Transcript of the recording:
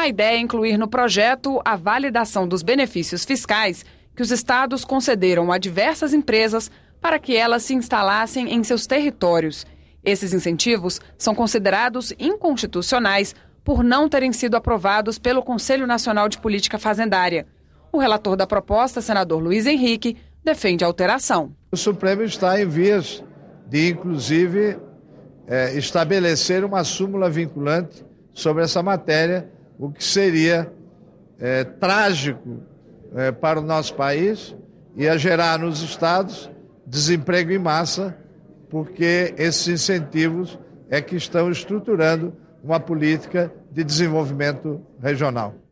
A ideia é incluir no projeto a validação dos benefícios fiscais que os estados concederam a diversas empresas para que elas se instalassem em seus territórios. Esses incentivos são considerados inconstitucionais por não terem sido aprovados pelo Conselho Nacional de Política Fazendária. O relator da proposta, senador Luiz Henrique, defende a alteração. O Supremo está em vias de, inclusive, é, estabelecer uma súmula vinculante sobre essa matéria o que seria é, trágico é, para o nosso país, ia gerar nos estados desemprego em massa, porque esses incentivos é que estão estruturando uma política de desenvolvimento regional.